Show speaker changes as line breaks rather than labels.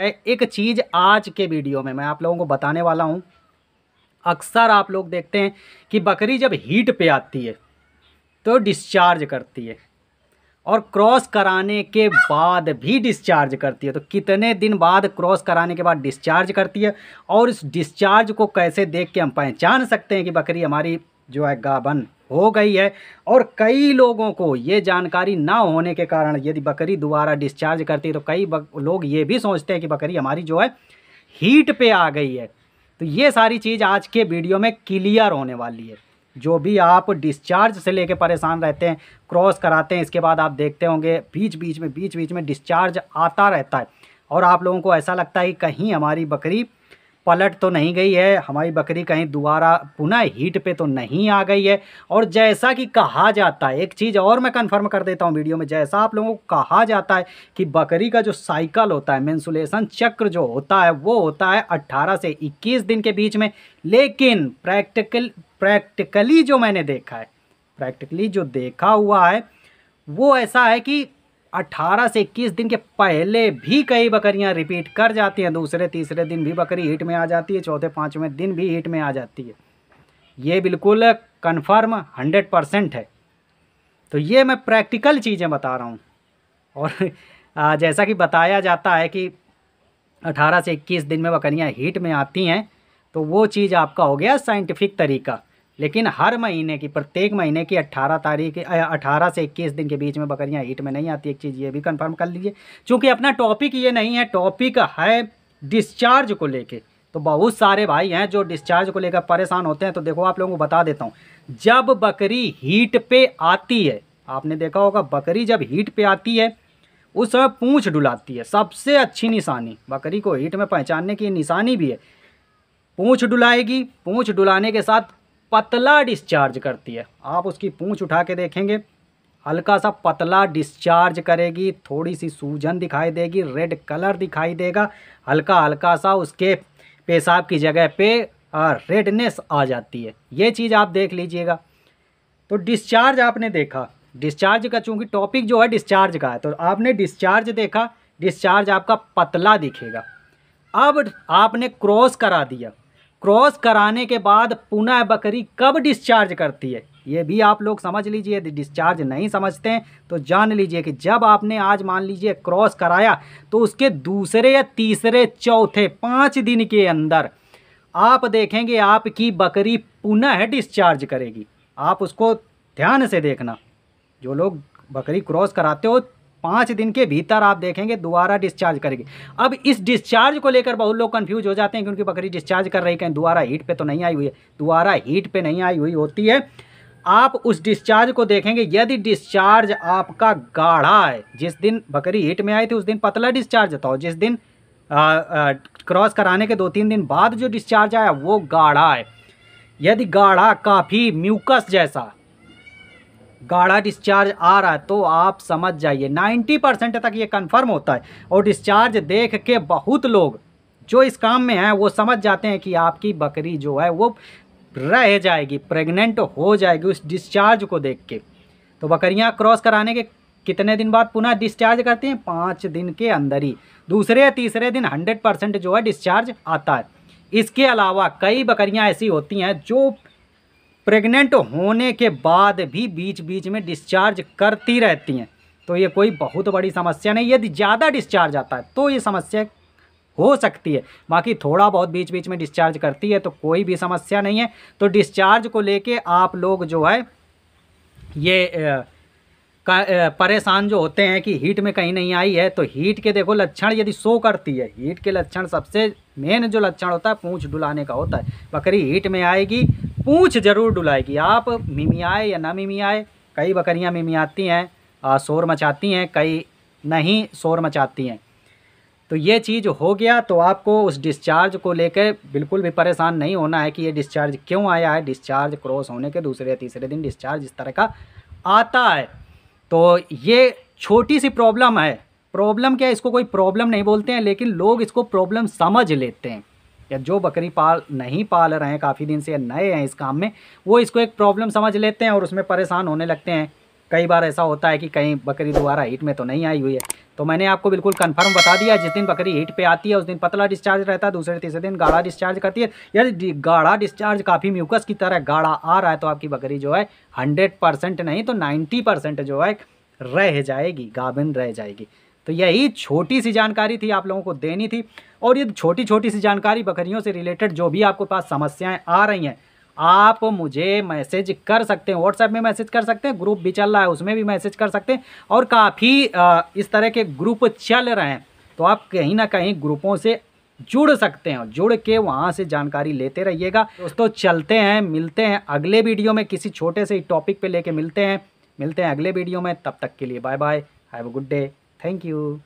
एक चीज़ आज के वीडियो में मैं आप लोगों को बताने वाला हूँ अक्सर आप लोग देखते हैं कि बकरी जब हीट पे आती है तो डिस्चार्ज करती है और क्रॉस कराने के बाद भी डिस्चार्ज करती है तो कितने दिन बाद क्रॉस कराने के बाद डिस्चार्ज करती है और इस डिस्चार्ज को कैसे देख के हम पहचान सकते हैं कि बकरी हमारी जो है गाबन हो गई है और कई लोगों को ये जानकारी ना होने के कारण यदि बकरी दोबारा डिस्चार्ज करती है तो कई लोग ये भी सोचते हैं कि बकरी हमारी जो है हीट पे आ गई है तो ये सारी चीज़ आज के वीडियो में क्लियर होने वाली है जो भी आप डिस्चार्ज से लेके परेशान रहते हैं क्रॉस कराते हैं इसके बाद आप देखते होंगे बीच बीच में बीच बीच में डिस्चार्ज आता रहता है और आप लोगों को ऐसा लगता है कि कहीं हमारी बकरी पलट तो नहीं गई है हमारी बकरी कहीं दोबारा पुनः हीट पे तो नहीं आ गई है और जैसा कि कहा जाता है एक चीज़ और मैं कंफर्म कर देता हूँ वीडियो में जैसा आप लोगों को कहा जाता है कि बकरी का जो साइकिल होता है मैंसुलेशन चक्र जो होता है वो होता है अट्ठारह से इक्कीस दिन के बीच में लेकिन प्रैक्टिकल प्रैक्टिकली जो मैंने देखा है प्रैक्टिकली जो देखा हुआ है वो ऐसा है कि 18 से 21 दिन के पहले भी कई बकरियां रिपीट कर जाती हैं दूसरे तीसरे दिन भी बकरी हीट में आ जाती है चौथे पाँचवें दिन भी हीट में आ जाती है ये बिल्कुल कन्फर्म हंड्रेड परसेंट है तो ये मैं प्रैक्टिकल चीज़ें बता रहा हूँ और जैसा कि बताया जाता है कि 18 से 21 दिन में बकरियाँ हीट में आती हैं तो वो चीज़ आपका हो गया साइंटिफिक तरीका लेकिन हर महीने की प्रत्येक महीने की 18 तारीख 18 से 21 दिन के बीच में बकरियां हीट में नहीं आती एक चीज़ ये भी कंफर्म कर लीजिए चूँकि अपना टॉपिक ये नहीं है टॉपिक है डिस्चार्ज को लेके तो बहुत सारे भाई हैं जो डिस्चार्ज को लेकर परेशान होते हैं तो देखो आप लोगों को बता देता हूँ जब बकरी हीट पर आती है आपने देखा होगा बकरी जब हीट पर आती है उस समय पूँछ डुलाती है सबसे अच्छी निशानी बकरी को हीट में पहचानने की निशानी भी है पूँछ डुलाएगी पूँछ डुलाने के साथ पतला डिस्चार्ज करती है आप उसकी पूंछ उठा के देखेंगे हल्का सा पतला डिस्चार्ज करेगी थोड़ी सी सूजन दिखाई देगी रेड कलर दिखाई देगा हल्का हल्का सा उसके पेशाब की जगह पे रेडनेस आ जाती है ये चीज़ आप देख लीजिएगा तो डिस्चार्ज आपने देखा डिस्चार्ज का चूँकि टॉपिक जो है डिस्चार्ज का है तो आपने डिस्चार्ज देखा डिस्चार्ज आपका पतला दिखेगा अब आपने क्रॉस करा दिया क्रॉस कराने के बाद पुनः बकरी कब डिस्चार्ज करती है ये भी आप लोग समझ लीजिए यदि डिस्चार्ज नहीं समझते हैं तो जान लीजिए कि जब आपने आज मान लीजिए क्रॉस कराया तो उसके दूसरे या तीसरे चौथे पाँच दिन के अंदर आप देखेंगे आपकी बकरी पुनः डिस्चार्ज करेगी आप उसको ध्यान से देखना जो लोग बकरी क्रॉस कराते हो पाँच दिन के भीतर आप देखेंगे दोबारा डिस्चार्ज करेगी अब इस डिस्चार्ज को लेकर बहुत लोग कन्फ्यूज हो जाते हैं कि उनकी बकरी डिस्चार्ज कर रही कहीं दोबारा हीट पर तो नहीं आई हुई है दोबारा हीट पर नहीं आई हुई होती है आप उस डिस्चार्ज को देखेंगे यदि डिस्चार्ज आपका गाढ़ा है जिस दिन बकरी हीट में आई थी उस दिन पतला डिस्चार्ज था और जिस दिन क्रॉस कराने के दो तीन दिन बाद जो डिस्चार्ज आया वो गाढ़ा है यदि गाढ़ा काफ़ी म्यूकस जैसा गाढ़ा डिस्चार्ज आ रहा है तो आप समझ जाइए 90 परसेंट तक ये कंफर्म होता है और डिस्चार्ज देख के बहुत लोग जो इस काम में हैं वो समझ जाते हैं कि आपकी बकरी जो है वो रह जाएगी प्रेग्नेंट हो जाएगी उस डिस्चार्ज को देख के तो बकरियां क्रॉस कराने के कितने दिन बाद पुनः डिस्चार्ज करती हैं पाँच दिन के अंदर ही दूसरे या तीसरे दिन हंड्रेड परसेंट जो है डिस्चार्ज आता है इसके अलावा कई बकरियां ऐसी होती हैं जो प्रेग्नेंट होने के बाद भी बीच बीच में डिस्चार्ज करती रहती हैं तो ये कोई बहुत बड़ी समस्या नहीं यदि ज़्यादा डिस्चार्ज आता है तो ये समस्या हो सकती है बाकी थोड़ा बहुत बीच बीच में डिस्चार्ज करती है तो कोई भी समस्या नहीं है तो डिस्चार्ज को लेके आप लोग जो है ये परेशान जो होते हैं कि हीट में कहीं नहीं आई है तो हीट के देखो लक्षण यदि शो करती है हीट के लक्षण सबसे मेन जो लक्षण होता है पूँछ डुलाने का होता है बकरी हीट में आएगी पूँछ जरूर डुलाएगी आप आए या ना मिमी आए कई बकरियाँ मिमियाती हैं शोर मचाती हैं कई नहीं शोर मचाती हैं तो ये चीज़ हो गया तो आपको उस डिस्चार्ज को लेकर बिल्कुल भी परेशान नहीं होना है कि ये डिस्चार्ज क्यों आया है डिस्चार्ज क्रॉस होने के दूसरे या तीसरे दिन डिस्चार्ज इस तरह का आता है तो ये छोटी सी प्रॉब्लम है प्रॉब्लम क्या है इसको कोई प्रॉब्लम नहीं बोलते हैं लेकिन लोग इसको प्रॉब्लम समझ लेते हैं या जो बकरी पाल नहीं पाल रहे हैं काफ़ी दिन से या नए हैं इस काम में वो इसको एक प्रॉब्लम समझ लेते हैं और उसमें परेशान होने लगते हैं कई बार ऐसा होता है कि कहीं बकरी दोबारा हीट में तो नहीं आई हुई है तो मैंने आपको बिल्कुल कंफर्म बता दिया जिस दिन बकरी हीट पे आती है उस दिन पतला डिस्चार्ज रहता है दूसरे तीसरे दिन गाढ़ा डिस्चार्ज करती है यदि गाढ़ा डिस्चार्ज काफ़ी म्यूकस की तरह गाढ़ा आ रहा है तो आपकी बकरी जो है हंड्रेड परसेंट नहीं तो नाइन्टी परसेंट जो है रह जाएगी गाभिन रह जाएगी तो यही छोटी सी जानकारी थी आप लोगों को देनी थी और ये छोटी छोटी सी जानकारी बकरियों से रिलेटेड जो भी आपके पास समस्याएं आ रही हैं आप मुझे मैसेज कर सकते हैं व्हाट्सएप में मैसेज कर सकते हैं ग्रुप भी चल रहा है उसमें भी मैसेज कर सकते हैं और काफ़ी इस तरह के ग्रुप चल रहे हैं तो आप कहीं ना कहीं ग्रुपों से जुड़ सकते हैं जुड़ के वहाँ से जानकारी लेते रहिएगा दोस्तों चलते हैं मिलते हैं अगले वीडियो में किसी छोटे से टॉपिक पे लेके मिलते हैं मिलते हैं अगले वीडियो में तब तक के लिए bye bye have a good day Thank you.